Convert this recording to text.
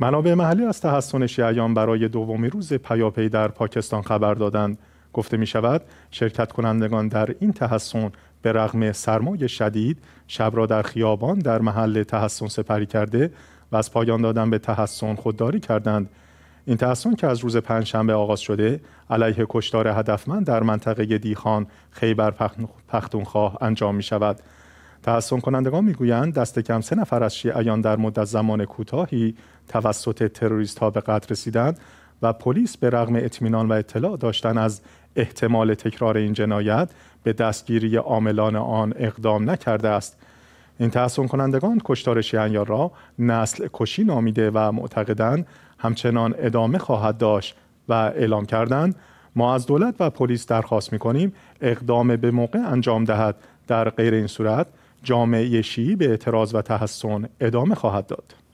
منابع محلی از تحسن شیعیان برای دومی روز پیاپی در پاکستان خبر دادند گفته می شود شرکت کنندگان در این تحسن به رغم سرمای شدید شب را در خیابان در محل تحسن سپری کرده و از پایان دادن به تحسن خودداری کردند این تحسن که از روز پنجشنبه آغاز شده علیه کشتار هدفمند در منطقه دیخان خیبر پختونخواه انجام می شود تحسن کنندگان میگویند دست کم سه نفر از شیعیان در مدت زمان کوتاهی توسط تروریست ها به قتل رسیدند و پلیس به رغم اطمینان و اطلاع داشتن از احتمال تکرار این جنایت به دستگیری عاملان آن اقدام نکرده است این تحسن کنندگان کشتار شیعیان را نسل کشی نامیده و معتقدند همچنان ادامه خواهد داشت و اعلام کردند ما از دولت و پلیس درخواست می کنیم اقدام به موقع انجام دهد در غیر این صورت جامعه شیعی به اعتراض و تحسن ادامه خواهد داد